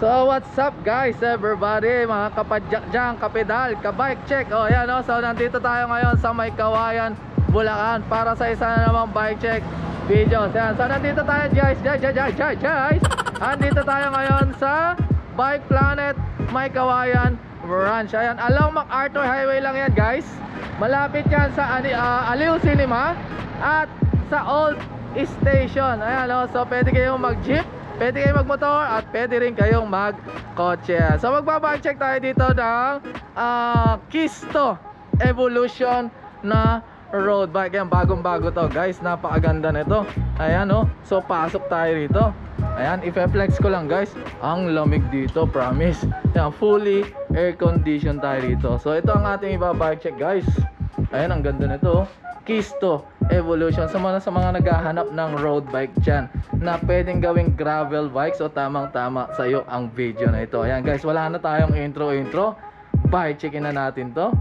So what's up guys everybody mga kapadyak dyan, kapedal, kabike check oh, yan oh. so nandito tayo ngayon sa may kawayan, Bulacan Para sa isa na namang bike check videos yan. So nandito tayo guys, guys, guys, guys, guys, guys Nandito tayo ngayon sa Bike Planet, may kawayan branch Ayan, along MacArthur Highway lang yan guys Malapit yan sa uh, Aliw Cinema at sa Old Station Ayan oh. so pwede kayong mag jeep pwede kayong magmotor at pwede rin kayong magkotse. So magbabag check tayo dito ng uh, Kisto Evolution na road bike. Ayan, bagong bago to guys. Napakaganda nito. Ayan oh. So pasok tayo dito Ayan, ipe-flex ko lang guys. Ang lamig dito, promise. Ayan, fully air condition tayo dito So ito ang ating iba bike check guys. Ayan, ang ganda nito. Oh. Kisto Evolution sa mga sa mga naghahanap ng road bike dyan na pwedeng gawing gravel bikes o tamang tama sa iyo ang video na ito ayan guys wala na tayong intro intro bike checkin na natin to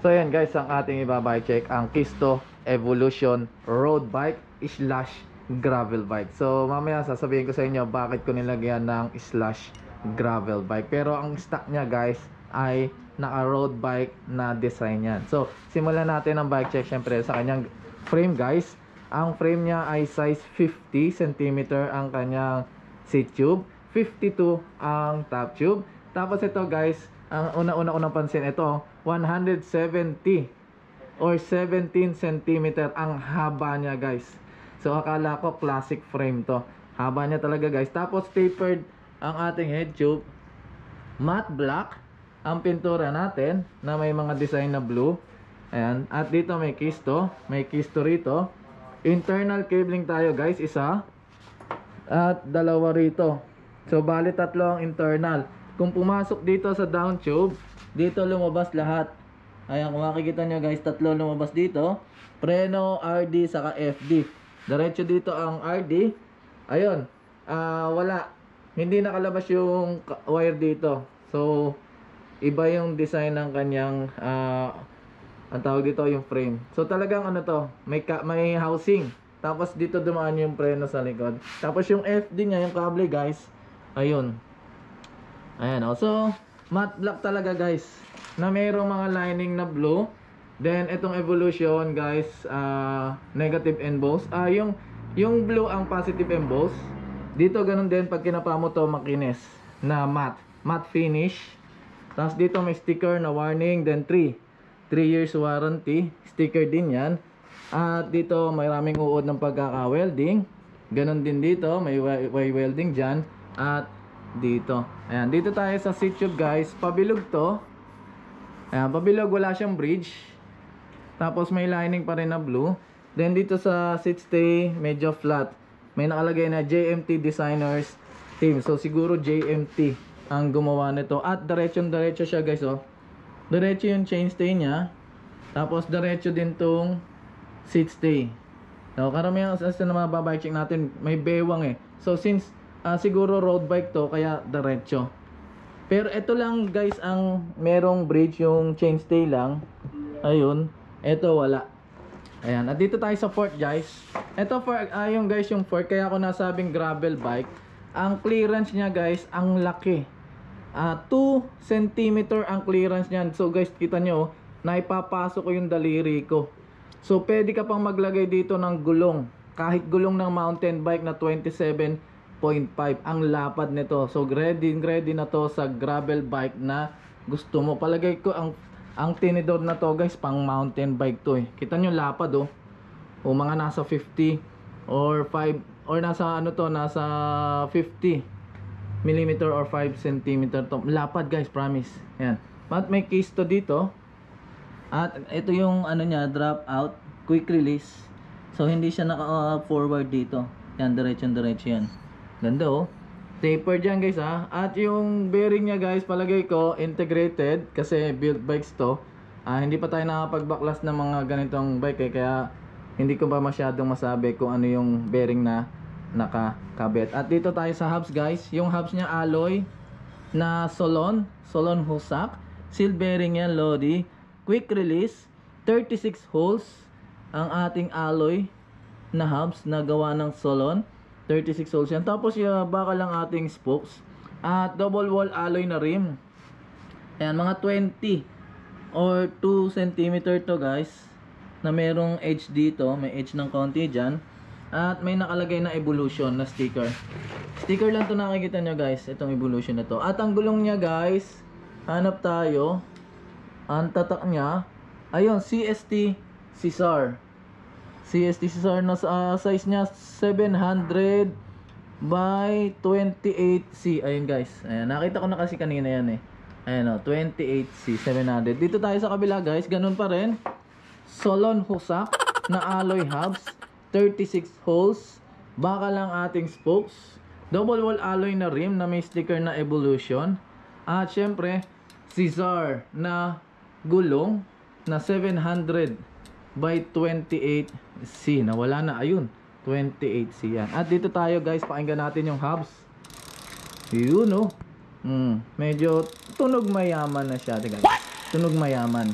so ayan guys ang ating ibabike check ang Kisto Evolution road bike slash gravel bike so mamaya sasabihin ko sa inyo bakit ko nilagyan ng slash gravel bike pero ang stock niya guys ay na road bike na design yan. So, simulan natin ang bike check syempre sa kanyang frame guys. Ang frame niya ay size 50 cm ang kanyang seat tube. 52 ang top tube. Tapos ito guys, ang una-una-unang pansin ito, 170 or 17 cm ang haba niya guys. So, akala ko classic frame to. Haba niya talaga guys. Tapos tapered ang ating head tube. Matte black ang pintura natin na may mga design na blue. Ayan. At dito may kisto. May kisto rito. Internal cabling tayo guys. Isa. At dalawa rito. So bali tatlo ang internal. Kung pumasok dito sa down tube, dito lumabas lahat. Ayan, kung makikita nyo guys, tatlo lumabas dito. Preno, RD, saka FD. Diretso dito ang RD. Ayun, uh, wala. Hindi nakalabas yung wire dito. So, iba yung design ng kanyang uh, ang tawag dito yung frame. So talagang ano to, may ka, may housing. Tapos dito dumaan yung preno sa likod. Tapos yung FD niya, yung kable guys, ayun. Ayan oh. So matte black talaga guys. Na mayroong mga lining na blue. Then itong evolution guys, uh, negative emboss. Ah uh, yung yung blue ang positive emboss. Dito ganun din pag kinapa mo to makinis na matte, matte finish. Tapos dito may sticker na warning, then 3. 3 years warranty. Sticker din yan. At dito may maraming uod ng pagkaka-welding. Ganon din dito, may way welding diyan At dito. Ayan, dito tayo sa seat tube guys. Pabilog to. Ayan, pabilog wala siyang bridge. Tapos may lining pa rin na blue. Then dito sa seat stay, medyo flat. May nakalagay na JMT Designers Team. So siguro JMT ang gumawa nito. At diretsong diretso siya guys oh. Diretso yung chainstay niya. Tapos diretso din tong seatstay. So karamihan sa mga babike check natin may bewang eh. So since uh, siguro road bike to kaya diretso. Pero ito lang guys ang merong bridge yung chainstay lang. Ayun. Ito wala. Ayan. At dito tayo sa fork guys. Ito for ayun ah, uh, guys yung fork. Kaya ako nasabing gravel bike. Ang clearance niya guys, ang laki uh, 2 cm ang clearance niyan. So guys, kita nyo, oh, naipapasok ko yung daliri ko. So pwede ka pang maglagay dito ng gulong. Kahit gulong ng mountain bike na 27.5 ang lapad nito. So ready, ready na to sa gravel bike na gusto mo. Palagay ko ang ang tinidor na to guys, pang mountain bike to eh. Kita nyo lapad oh. O mga nasa 50 or 5 or nasa ano to, nasa 50 mm or 5 cm to. Lapad guys, promise. Yan. But may case to dito. At ito yung ano niya, drop out, quick release. So hindi siya naka-forward dito. Yan, diretso-diretso yan. Ganda oh. Taper dyan guys ha. Ah. At yung bearing niya guys, palagay ko integrated kasi built bikes to. Ah, hindi pa tayo nakapag-backlash ng mga ganitong bike eh, kaya hindi ko pa masyadong masabi kung ano yung bearing na nakakabit. At dito tayo sa hubs guys. Yung hubs niya alloy na Solon, Solon Husak. Seal bearing yan Lodi. Quick release, 36 holes ang ating alloy na hubs na gawa ng Solon. 36 holes yan. Tapos yung baka lang ating spokes. At double wall alloy na rim. Ayan, mga 20 or 2 cm to guys na merong edge dito, may edge ng konti dyan at may nakalagay na evolution na sticker. Sticker lang to nakikita nyo guys. Itong evolution na to. At ang gulong niya guys. Hanap tayo. Ang tatak niya. Ayun, CST Cesar. CST Cesar na uh, size niya 700 by 28C. Ayun guys. Ayan, nakita ko na kasi kanina yan eh. Ayan o, 28C, 700. Dito tayo sa kabila guys, ganun pa rin. Solon Husak na alloy hubs. 36 holes, baka lang ating spokes, double wall alloy na rim na may sticker na Evolution, at syempre, Cesar na gulong na 700 by 28C. Nawala na, ayun, 28C yan. At dito tayo guys, pakinggan natin yung hubs. Yun oh. Mm, medyo tunog mayaman na siya. Tiga, tunog mayaman.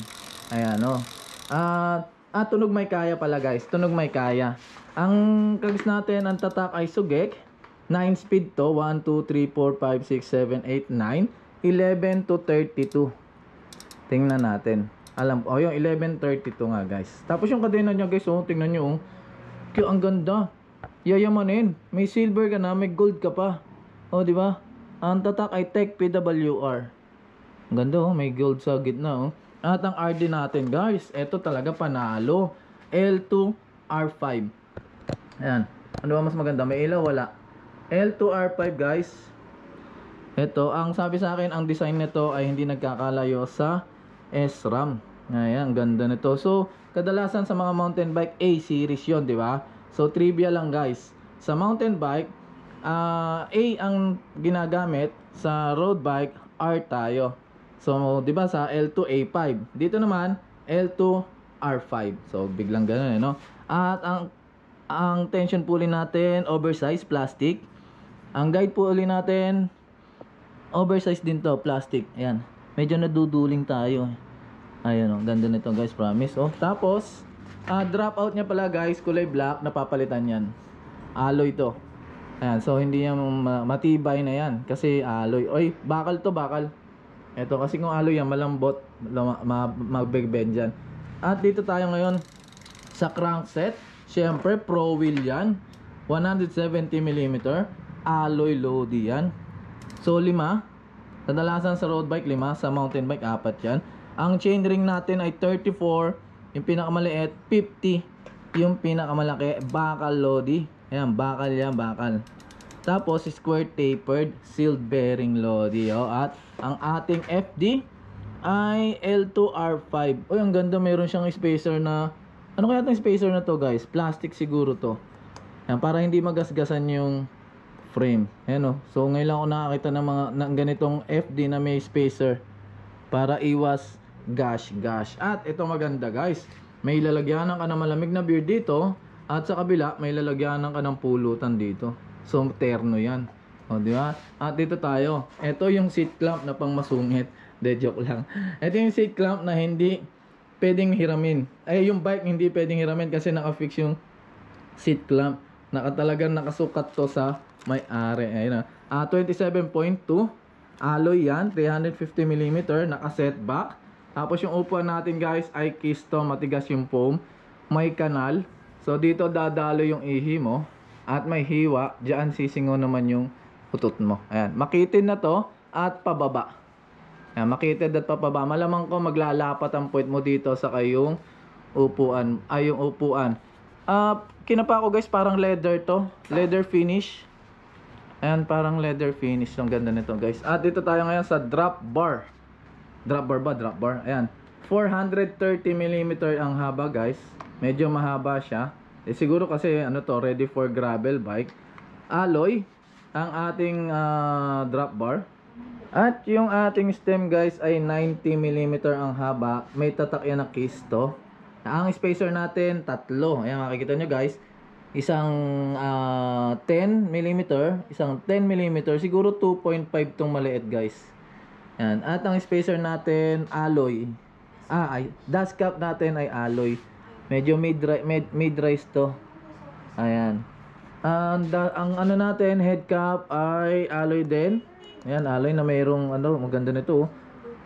Ayan oh. At Ah, tunog may kaya pala guys. Tunog may kaya. Ang kags natin, ang tatak ay sugek. 9 speed to. 1, 2, 3, 4, 5, 6, 7, 8, 9. 11 to 32. Tingnan natin. Alam, oh yung 11.32 nga guys. Tapos yung kadena niya guys, oh, tingnan nyo oh. Kyo, ang ganda. Yayamanin. May silver ka na, may gold ka pa. Oh, di ba? Ang tatak ay Tech PWR. Ang ganda oh, may gold sa gitna oh. At ang RD natin guys, ito talaga panalo. L2, R5. Ayan. Ano ba mas maganda? May ilaw? Wala. L2, R5 guys. Ito, ang sabi sa akin, ang design nito ay hindi nagkakalayo sa SRAM. Ayan, ganda nito. So, kadalasan sa mga mountain bike, A series yon di ba? So, trivia lang guys. Sa mountain bike, uh, A ang ginagamit. Sa road bike, R tayo. So, 'di ba sa L2A5? Dito naman L2R5. So, biglang ganoon eh, no? At ang ang tension pulley natin oversized plastic. Ang guide pulley natin oversized din to, plastic. Ayun. Medyo naduduling tayo. Eh. Ayun oh, ganda nito guys, promise. Oh, tapos uh, drop out niya pala guys, kulay black napapalitan 'yan. Alloy to. Ayan, so hindi yan matibay na yan kasi alloy. Oy, bakal to, bakal. Ito kasi kung aloy yan, malambot, magbigben dyan. At dito tayo ngayon sa crankset. Siyempre, pro wheel yan. 170mm. Alloy load yan. So, lima. Kadalasan sa road bike, lima. Sa mountain bike, apat yan. Ang chainring natin ay 34. Yung pinakamaliit, 50. Yung pinakamalaki, bakal lodi. Ayan, bakal yan, bakal. Tapos, square tapered sealed bearing lodi. Oh. At ang ating FD ay L2R5. Uy, ang ganda. Meron siyang spacer na... Ano kaya itong spacer na to guys? Plastic siguro to. Yan, para hindi magasgasan yung frame. Ayan o. Oh. So, ngayon lang ako nakakita ng mga ng ganitong FD na may spacer para iwas gash gash. At ito maganda guys. May lalagyan ka ng malamig na beer dito at sa kabila may lalagyan ka ng pulutan dito. So, terno yan. O, di ba? At dito tayo. Ito yung seat clamp na pang masungit. De, joke lang. Ito yung seat clamp na hindi pwedeng hiramin. Ay, eh, yung bike hindi pwedeng hiramin kasi naka-fix yung seat clamp. Naka talagang nakasukat to sa may-ari. Ayun na. Uh, ah, 27.2 alloy yan, 350 mm naka-set back. Tapos yung upuan natin guys ay kisto, matigas yung foam, may kanal. So dito dadalo yung ihi mo at may hiwa, diyan sisingaw naman yung utot mo. Ayan, makitid na to at pababa. Ayan, makitid at pababa. Malamang ko maglalapat ang puwet mo dito sa kayong upuan. Ay, yung upuan. Uh, kinapa ko guys, parang leather to. Leather finish. Ayan, parang leather finish. Ang ganda nito guys. At dito tayo ngayon sa drop bar. Drop bar ba? Drop bar. Ayan. 430mm ang haba guys. Medyo mahaba siya. Eh siguro kasi ano to, ready for gravel bike. Alloy ang ating uh, drop bar. At yung ating stem guys ay 90mm ang haba. May tatak yan na case to. Ang spacer natin, tatlo. Ayan makikita nyo guys. Isang uh, ah, 10mm, isang 10mm. Siguro 2.5 tong maliit guys. Yan. At ang spacer natin, alloy. Ah, ay, dust cap natin ay alloy. Medyo mid-rise mid, mid-rise to. Ayan. And uh, ang ano natin, head cap ay alloy din. Ayan, alloy na mayroong ano, maganda nito oh.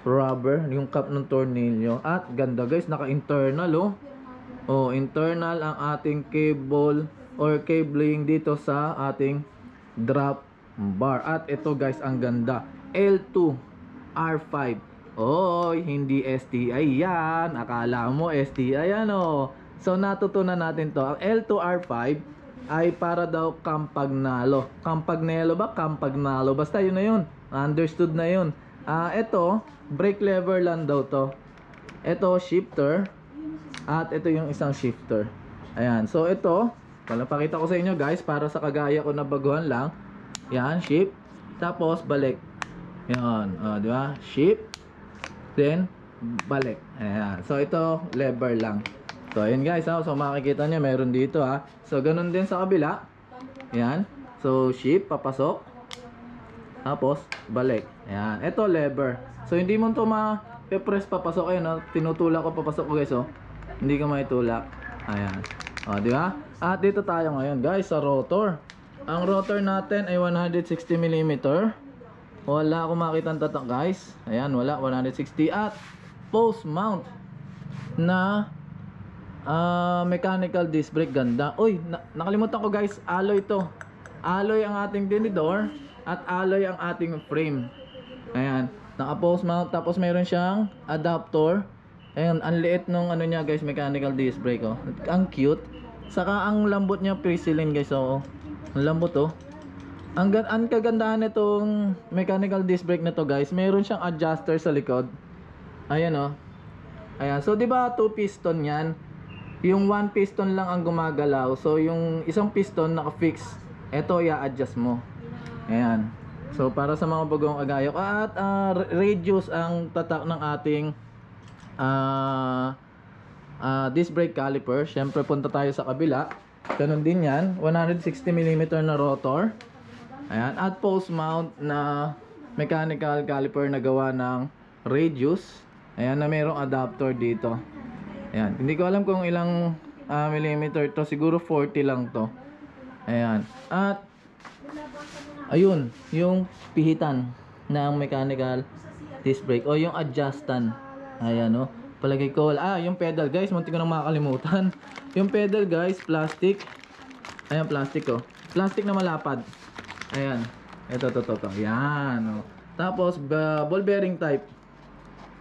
Rubber, yung cap ng tornilyo. At ganda guys, naka-internal oh. Oh, internal ang ating cable or cabling dito sa ating drop bar. At ito guys, ang ganda. L2 R5 Oy, hindi STI yan. Akala mo STI ano. So natutunan natin to. Ang L2R5 ay para daw Campagnalo. Campagnalo ba? Campagnalo. Basta yun na yun. Understood na yun. Ah, uh, ito, brake lever lang daw to. Ito, shifter. At ito yung isang shifter. Ayan. So ito, wala pakita ko sa inyo guys para sa kagaya ko na baguhan lang. Yan, shift. Tapos balik. Yan, uh, di ba? Shift Then, balik. Ayan. So, ito, lever lang. So, ayun guys, ah. So, makikita nyo, meron dito, ha. Ah. So, ganun din sa kabila. Ayan. So, shift, papasok. Tapos, balik. Ayan. Ito, lever. So, hindi mo ito ma-press papasok. Ayan, ah. Tinutulak ko papasok ko, guys, oh. Hindi ka maitulak. Ayan. O, oh, di ba? At dito tayo ngayon, guys, sa rotor. Ang rotor natin ay 160 mm. Wala akong makita ng tatak guys. Ayan, wala. 160 at post mount na uh, mechanical disc brake. Ganda. Uy, na nakalimutan ko guys. Alloy to. Alloy ang ating tinidor at alloy ang ating frame. Ayan. Naka-post mount. Tapos mayroon siyang adapter. Ayan, ang liit nung ano niya guys, mechanical disc brake. Oh. Ang cute. Saka ang lambot niya pre guys. Oh. Ang lambot oh. Ang, ang kagandahan nitong mechanical disc brake nito guys, meron siyang adjuster sa likod. Ayan oh. Ayan. So 'di ba two piston 'yan? Yung 1 piston lang ang gumagalaw. So yung isang piston naka-fix. Ito ya adjust mo. Ayan. So para sa mga bagong agayok at uh, ah, reduce ang tatak ng ating uh, uh, disc brake caliper. Syempre punta tayo sa kabila. Ganun din 'yan. 160 mm na rotor. Ayan, at post mount na mechanical caliper na gawa ng radius. Ayan, na mayroong adapter dito. Ayan, hindi ko alam kung ilang uh, millimeter to. Siguro 40 lang to. Ayan, at ayun, yung pihitan ng mechanical disc brake o yung adjustan. Ayan, no. Oh palagay ko ah yung pedal guys munti ko nang makakalimutan yung pedal guys plastic ayan plastic oh plastic na malapad Ayan. Ito, to, to, to. Yan. Oh. Tapos, ball bearing type.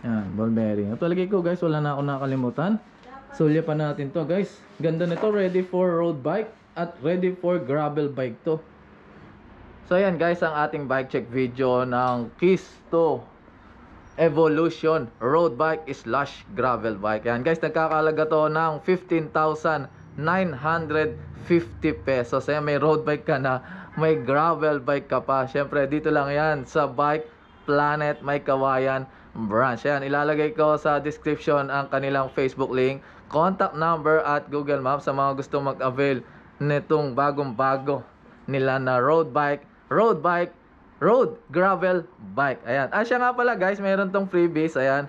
Yan, ball bearing. Ito lagay ko guys, wala na ako nakalimutan. Sulya pa natin to guys. Ganda nito, ready for road bike at ready for gravel bike to. So ayan guys, ang ating bike check video ng Kisto Evolution Road Bike slash Gravel Bike. Ayan guys, nagkakalaga to ng 15,950 pesos. Ayan, may road bike ka na may gravel bike ka pa. Siyempre, dito lang yan sa Bike Planet May Kawayan Branch. Ayan, ilalagay ko sa description ang kanilang Facebook link, contact number at Google Maps sa mga gusto mag-avail nitong bagong-bago nila na road bike, road bike, road gravel bike. Ayan. Ah, siya nga pala guys, meron tong freebies. Ayan.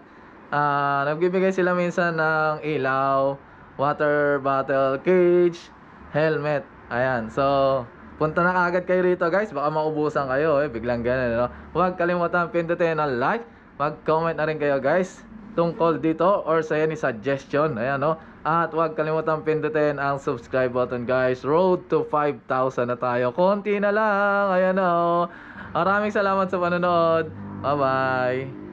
Ah, nagbibigay sila minsan ng ilaw, water bottle, cage, helmet. Ayan. So, Punta na agad kayo rito guys, baka maubusan kayo eh, biglang ganun. no? Huwag kalimutan pindutin ang like, mag-comment na rin kayo guys tungkol dito or sa any suggestion. Ayan no? At huwag kalimutan pindutin ang subscribe button guys. Road to 5,000 na tayo. Konti na lang. Ayan No? Maraming salamat sa panonood. Bye-bye.